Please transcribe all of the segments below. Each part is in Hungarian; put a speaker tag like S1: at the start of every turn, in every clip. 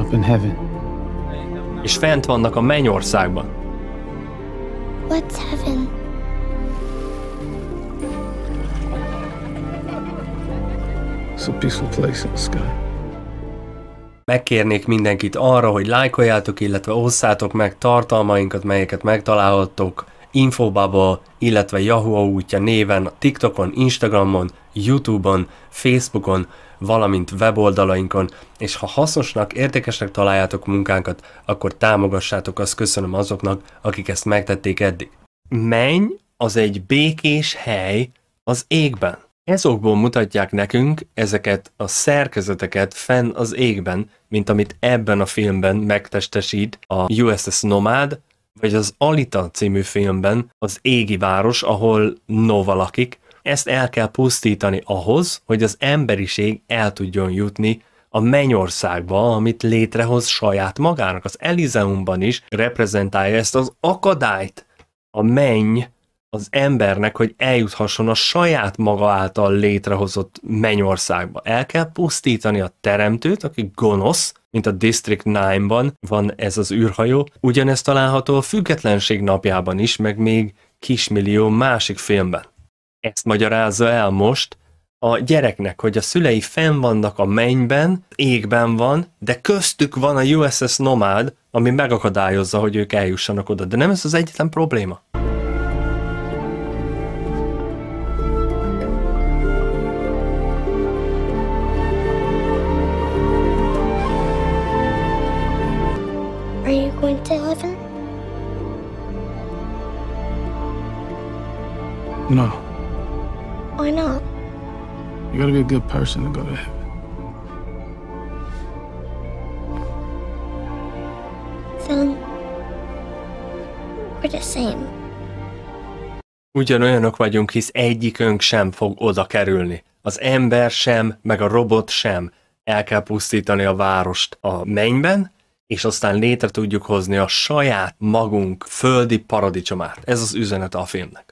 S1: up in heaven. És fent vannak a mennyországban. What's heaven? It's a peaceful place in the sky. Megkérnék mindenkit arra, hogy lájkoljátok, illetve osszátok meg tartalmainkat, melyeket megtalálhattok Infobubble, illetve Yahoo útja néven TikTokon, Instagramon, Youtube-on, Facebookon, valamint weboldalainkon, és ha hasznosnak, értékesnek találjátok munkánkat, akkor támogassátok, azt köszönöm azoknak, akik ezt megtették eddig. Menj az egy békés hely az égben. Ezokból mutatják nekünk ezeket a szerkezeteket fenn az égben, mint amit ebben a filmben megtestesít a USS Nomad, vagy az Alita című filmben az égi város, ahol Nova lakik, ezt el kell pusztítani ahhoz, hogy az emberiség el tudjon jutni a mennyországba, amit létrehoz saját magának. Az Elizeumban is reprezentálja ezt az akadályt. A menny az embernek, hogy eljuthasson a saját maga által létrehozott mennyországba. El kell pusztítani a teremtőt, aki gonosz, mint a District 9-ban van ez az űrhajó. Ugyanezt található a Függetlenség napjában is, meg még kismillió másik filmben. Ezt magyarázza el most a gyereknek, hogy a szülei fenn vannak a mennyben, égben van, de köztük van a USS Nomad, ami megakadályozza, hogy ők eljussanak oda. De nem ez az egyetlen probléma. Why not? You gotta be a good person to go to heaven. Then, we're the same. Ugyanolyanok vagyunk, hisz egyikünk sem fog oda kerülni. Az ember sem, meg a robot sem. El kell pusztítani a várost a mennyben, és aztán létre tudjuk hozni a saját magunk földi paradicsomát. Ez az üzenet a filmnek.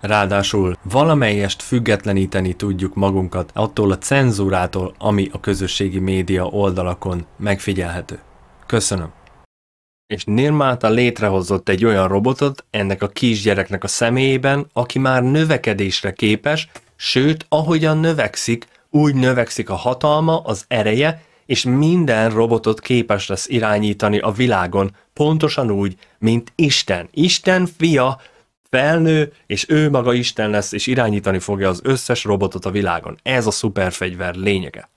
S1: Ráadásul valamelyest függetleníteni tudjuk magunkat attól a cenzúrától, ami a közösségi média oldalakon megfigyelhető. Köszönöm. És Nirmáta létrehozott egy olyan robotot ennek a kisgyereknek a személyében, aki már növekedésre képes, sőt, ahogyan növekszik, úgy növekszik a hatalma, az ereje, és minden robotot képes lesz irányítani a világon, pontosan úgy, mint Isten. Isten fia, felnő, és ő maga Isten lesz, és irányítani fogja az összes robotot a világon. Ez a szuperfegyver lényege.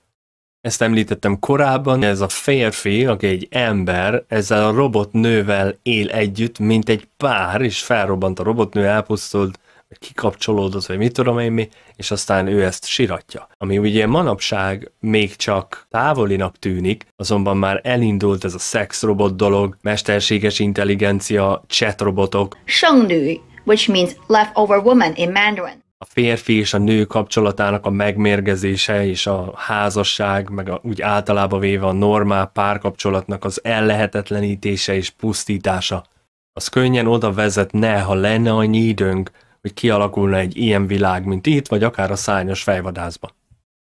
S1: Ezt említettem korábban, ez a férfi, aki egy ember, ezzel a robotnővel él együtt, mint egy pár, és felrobbant a robotnő, elpusztult, kikapcsolódott, vagy mit tudom én mi, és aztán ő ezt siratja. Ami ugye manapság még csak távolinak tűnik, azonban már elindult ez a szexrobot dolog, mesterséges intelligencia, chatrobotok. Shangnő which means leftover woman in Mandarin. A férfi és a nő kapcsolatának a megmérgezése és a házasság, meg a, úgy általában véve a normál párkapcsolatnak az ellehetetlenítése és pusztítása. Az könnyen oda vezetne, ha lenne annyi időnk, hogy kialakulna egy ilyen világ, mint itt, vagy akár a szányos fejvadászba.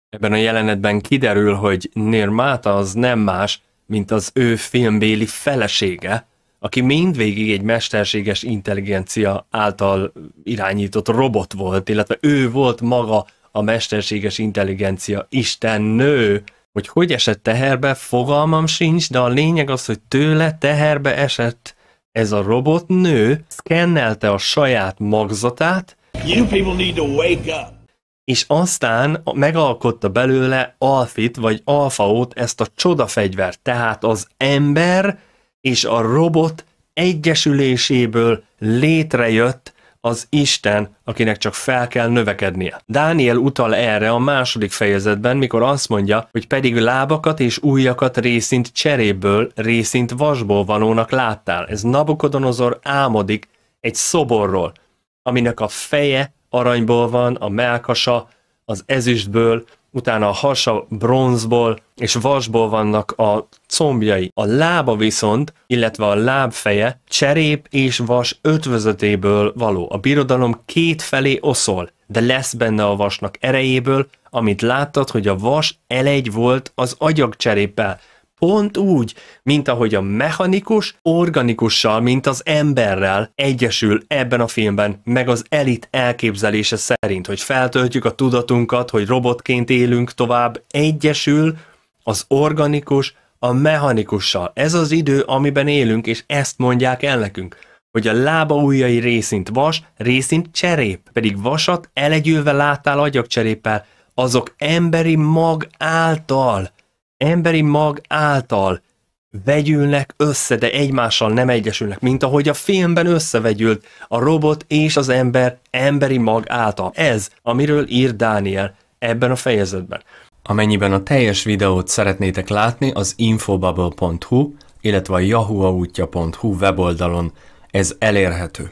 S1: Ebben a jelenetben kiderül, hogy Nirmata az nem más, mint az ő filmbéli felesége, aki mindvégig egy mesterséges intelligencia által irányított robot volt, illetve ő volt maga a mesterséges intelligencia isten nő, hogy hogy esett teherbe, fogalmam sincs, de a lényeg az, hogy tőle teherbe esett ez a robot nő, szkennelte a saját magzatát, you people need to wake up. és aztán megalkotta belőle alfit vagy alfaót ezt a csodafegyvert, tehát az ember és a robot egyesüléséből létrejött az Isten, akinek csak fel kell növekednie. Dániel utal erre a második fejezetben, mikor azt mondja, hogy pedig lábakat és ujjakat részint cseréből, részint vasból valónak láttál. Ez Nabukodonozor álmodik egy szoborról, aminek a feje aranyból van, a melkasa az ezüstből, utána a hasa bronzból és vasból vannak a combjai. A lába viszont, illetve a lábfeje cserép és vas ötvözetéből való. A birodalom két felé oszol, de lesz benne a vasnak erejéből, amit láttad, hogy a vas elegy volt az agyagcseréppel pont úgy, mint ahogy a mechanikus organikussal, mint az emberrel egyesül ebben a filmben, meg az elit elképzelése szerint, hogy feltöltjük a tudatunkat, hogy robotként élünk tovább, egyesül az organikus a mechanikussal. Ez az idő, amiben élünk, és ezt mondják el nekünk hogy a lába ujjai részint vas, részint cserép, pedig vasat elegyülve láttál agyagcseréppel, azok emberi mag által emberi mag által vegyülnek össze, de egymással nem egyesülnek, mint ahogy a filmben összevegyült a robot és az ember emberi mag által. Ez, amiről ír Dániel ebben a fejezetben. Amennyiben a teljes videót szeretnétek látni, az infobubble.hu, illetve a yahooautja.hu weboldalon ez elérhető.